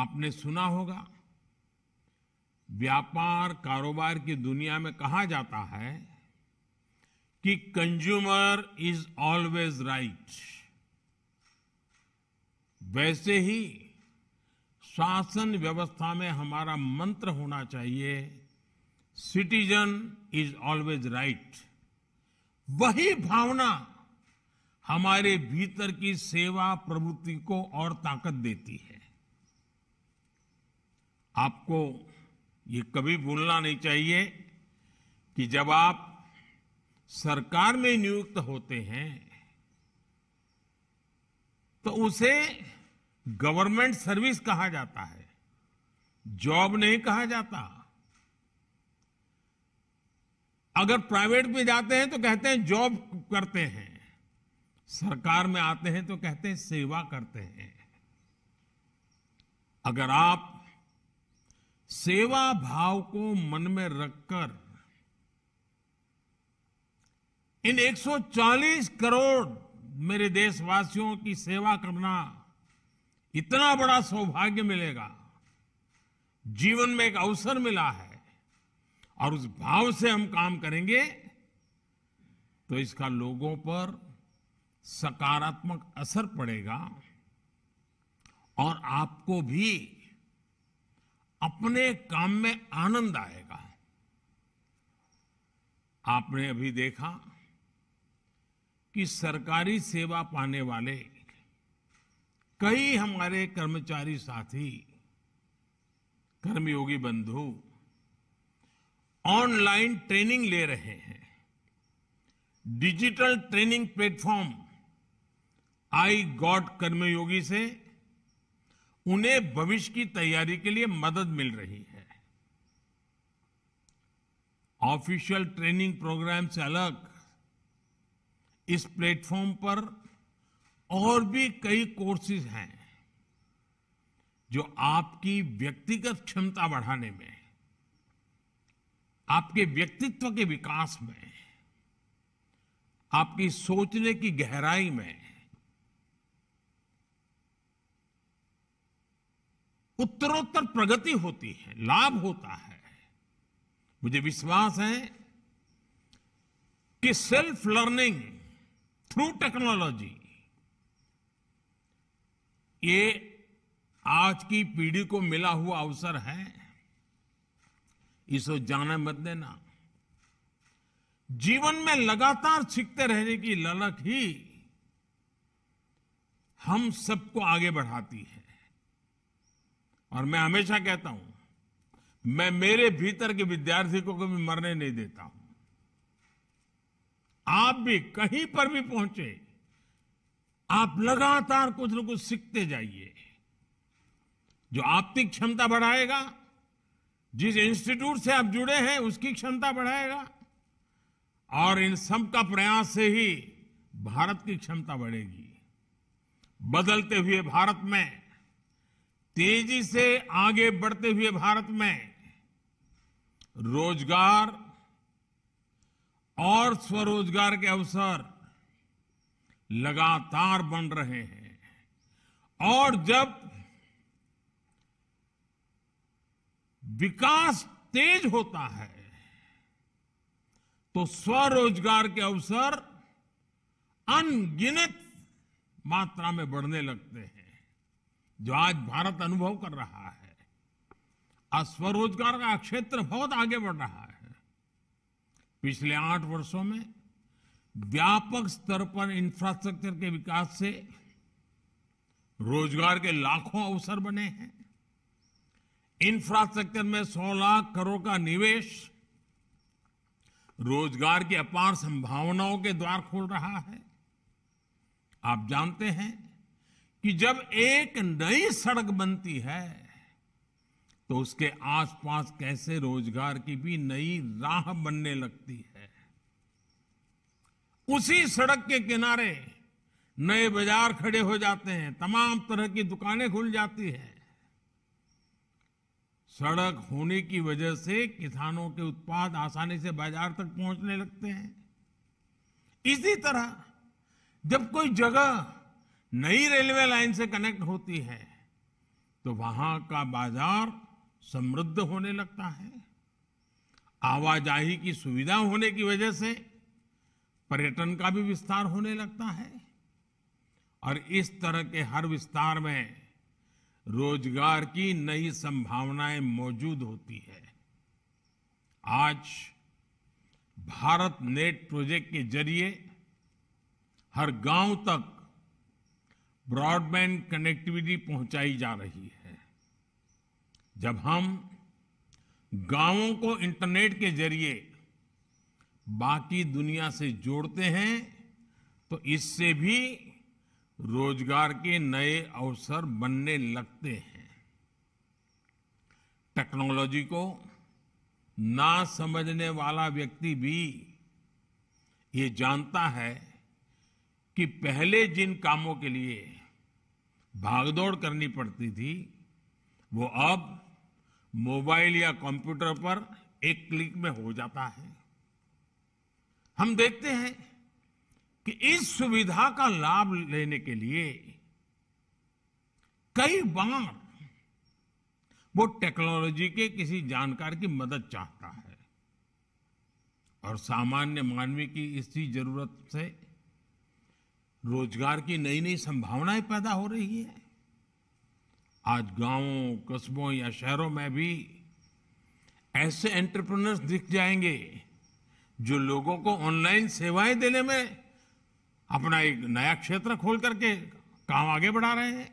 आपने सुना होगा व्यापार कारोबार की दुनिया में कहा जाता है कि कंज्यूमर इज ऑलवेज राइट वैसे ही शासन व्यवस्था में हमारा मंत्र होना चाहिए सिटीजन इज ऑलवेज राइट वही भावना हमारे भीतर की सेवा प्रवृत्ति को और ताकत देती है आपको ये कभी भूलना नहीं चाहिए कि जब आप सरकार में नियुक्त होते हैं तो उसे गवर्नमेंट सर्विस कहा जाता है जॉब नहीं कहा जाता अगर प्राइवेट में जाते हैं तो कहते हैं जॉब करते हैं सरकार में आते हैं तो कहते हैं सेवा करते हैं अगर आप सेवा भाव को मन में रखकर इन 140 करोड़ मेरे देशवासियों की सेवा करना इतना बड़ा सौभाग्य मिलेगा जीवन में एक अवसर मिला है और उस भाव से हम काम करेंगे तो इसका लोगों पर सकारात्मक असर पड़ेगा और आपको भी अपने काम में आनंद आएगा आपने अभी देखा कि सरकारी सेवा पाने वाले कई हमारे कर्मचारी साथी कर्मयोगी बंधु ऑनलाइन ट्रेनिंग ले रहे हैं digital training platform I got Karmayogi से उन्हें भविष्य की तैयारी के लिए मदद मिल रही है ऑफिशियल ट्रेनिंग प्रोग्राम से अलग इस प्लेटफॉर्म पर और भी कई कोर्सेज हैं जो आपकी व्यक्तिगत क्षमता बढ़ाने में आपके व्यक्तित्व के विकास में आपकी सोचने की गहराई में उत्तरोत्तर प्रगति होती है लाभ होता है मुझे विश्वास है कि सेल्फ लर्निंग थ्रू टेक्नोलॉजी ये आज की पीढ़ी को मिला हुआ अवसर है इसे जाने मत देना जीवन में लगातार सीखते रहने की ललक ही हम सबको आगे बढ़ाती है और मैं हमेशा कहता हूं मैं मेरे भीतर के विद्यार्थी को कभी मरने नहीं देता हूं आप भी कहीं पर भी पहुंचे आप लगातार कुछ न कुछ सीखते जाइए जो आपकी क्षमता बढ़ाएगा जिस इंस्टीट्यूट से आप जुड़े हैं उसकी क्षमता बढ़ाएगा और इन सब का प्रयास से ही भारत की क्षमता बढ़ेगी बदलते हुए भारत में तेजी से आगे बढ़ते हुए भारत में रोजगार और स्वरोजगार के अवसर लगातार बन रहे हैं और जब विकास तेज होता है तो स्वरोजगार के अवसर अनगिनत मात्रा में बढ़ने लगते हैं जो आज भारत अनुभव कर रहा है आज स्वरोजगार का क्षेत्र बहुत आगे बढ़ रहा है पिछले आठ वर्षों में व्यापक स्तर पर इंफ्रास्ट्रक्चर के विकास से रोजगार के लाखों अवसर बने हैं इंफ्रास्ट्रक्चर में 16 लाख करोड़ का निवेश रोजगार की अपार संभावनाओं के द्वार खोल रहा है आप जानते हैं कि जब एक नई सड़क बनती है तो उसके आसपास कैसे रोजगार की भी नई राह बनने लगती है उसी सड़क के किनारे नए बाजार खड़े हो जाते हैं तमाम तरह की दुकानें खुल जाती हैं सड़क होने की वजह से किसानों के उत्पाद आसानी से बाजार तक पहुंचने लगते हैं इसी तरह जब कोई जगह नई रेलवे लाइन से कनेक्ट होती है तो वहां का बाजार समृद्ध होने लगता है आवाजाही की सुविधा होने की वजह से पर्यटन का भी विस्तार होने लगता है और इस तरह के हर विस्तार में रोजगार की नई संभावनाएं मौजूद होती है आज भारत नेट प्रोजेक्ट के जरिए हर गांव तक ब्रॉडबैंड कनेक्टिविटी पहुंचाई जा रही है जब हम गांवों को इंटरनेट के जरिए बाकी दुनिया से जोड़ते हैं तो इससे भी रोजगार के नए अवसर बनने लगते हैं टेक्नोलॉजी को ना समझने वाला व्यक्ति भी ये जानता है कि पहले जिन कामों के लिए भागदौड़ करनी पड़ती थी वो अब मोबाइल या कंप्यूटर पर एक क्लिक में हो जाता है हम देखते हैं कि इस सुविधा का लाभ लेने के लिए कई बार वो टेक्नोलॉजी के किसी जानकार की मदद चाहता है और सामान्य मानवी की इसी जरूरत से रोजगार की नई नई संभावनाएं पैदा हो रही है आज गांवों कस्बों या शहरों में भी ऐसे एंटरप्रेन्योर्स दिख जाएंगे जो लोगों को ऑनलाइन सेवाएं देने में अपना एक नया क्षेत्र खोल करके काम आगे बढ़ा रहे हैं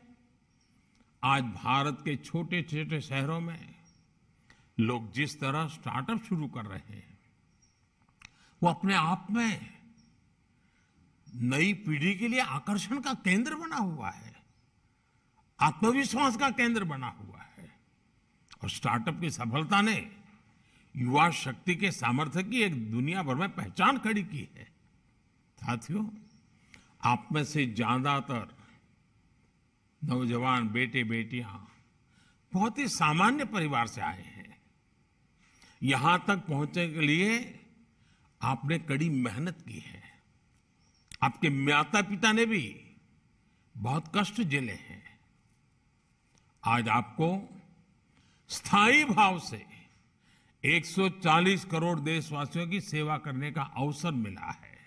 आज भारत के छोटे छोटे शहरों में लोग जिस तरह स्टार्टअप शुरू कर रहे हैं वो अपने आप में नई पीढ़ी के लिए आकर्षण का केंद्र बना हुआ है आत्मविश्वास का केंद्र बना हुआ है और स्टार्टअप की सफलता ने युवा शक्ति के सामर्थ्य की एक दुनिया भर में पहचान खड़ी की है साथियों आप में से ज्यादातर नौजवान बेटे बेटियां बहुत ही सामान्य परिवार से आए हैं यहां तक पहुंचने के लिए आपने कड़ी मेहनत की है आपके माता पिता ने भी बहुत कष्ट झेले हैं आज आपको स्थायी भाव से 140 करोड़ देशवासियों की सेवा करने का अवसर मिला है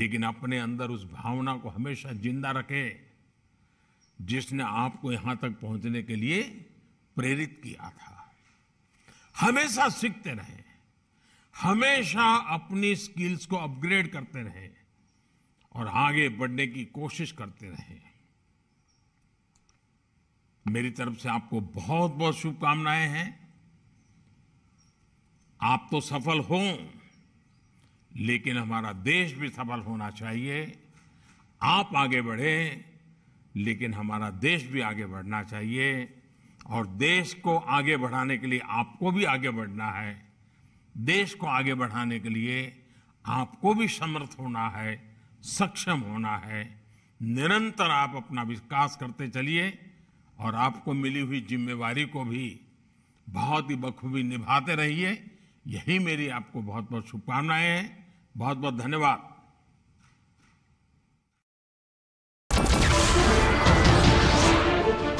लेकिन अपने अंदर उस भावना को हमेशा जिंदा रखें जिसने आपको यहां तक पहुंचने के लिए प्रेरित किया था हमेशा सीखते रहें हमेशा अपनी स्किल्स को अपग्रेड करते रहे और आगे बढ़ने की कोशिश करते रहे मेरी तरफ से आपको बहुत बहुत शुभकामनाएं हैं आप तो सफल हो लेकिन हमारा देश भी सफल होना चाहिए आप आगे बढ़े लेकिन हमारा देश भी आगे बढ़ना चाहिए और देश को आगे बढ़ाने के लिए आपको भी आगे बढ़ना है देश को आगे बढ़ाने के लिए आपको भी समर्थ होना है सक्षम होना है निरंतर आप अपना विकास करते चलिए और आपको मिली हुई जिम्मेवारी को भी बहुत ही बखूबी निभाते रहिए यही मेरी आपको बहुत बहुत शुभकामनाएं हैं बहुत बहुत धन्यवाद